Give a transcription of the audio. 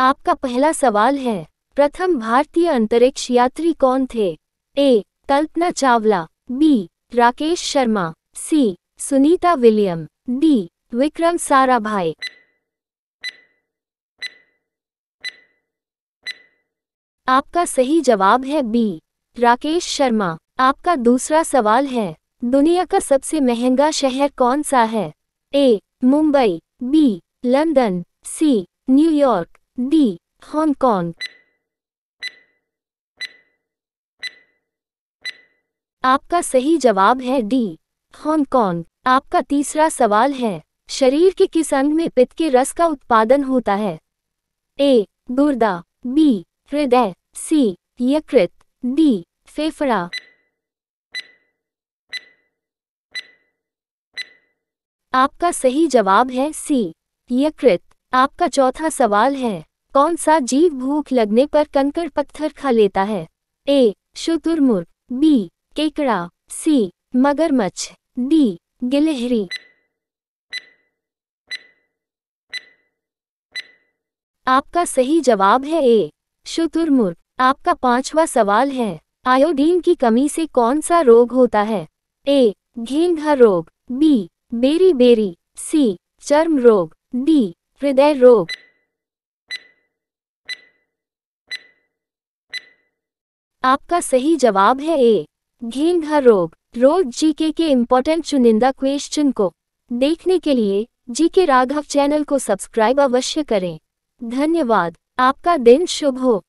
आपका पहला सवाल है प्रथम भारतीय अंतरिक्ष यात्री कौन थे A Kalpana Chawla B Rakesh Sharma C Sunita William D Vikram Sarabhai आपका सही जवाब है बी राकेश शर्मा आपका दूसरा सवाल है दुनिया का सबसे महंगा शहर कौन सा है A Mumbai B London C New York D. Hong Kong आपका सही जवाब है डी हांगकांग आपका तीसरा सवाल है शरीर के किस अंग में पित्त के रस का उत्पादन होता है ए गुर्दा बी हृदय सी यकृत डी फेफड़ा आपका सही जवाब है सी यकृत आपका चौथा सवाल है कौन सा जीव भूख लगने पर कंकड़ पत्थर खा लेता है ए शुतुरमुर्ग बी केकड़ा सी मगरमच्छ डी गिलहरी आपका सही जवाब है ए शुतुरमुर्ग आपका पांचवा सवाल है आयोडीन की कमी से कौन सा रोग होता है ए घेंघा रोग बी बेरी बेरी सी चर्म रोग डी हृदय रोग आपका सही जवाब है ए घेंघा रोग रोज जीके के इम्पोर्टेंट चुनिंदा क्वेश्चन को देखने के लिए जीके राघव चैनल को सब्सक्राइब अवश्य करें धन्यवाद आपका दिन शुभ हो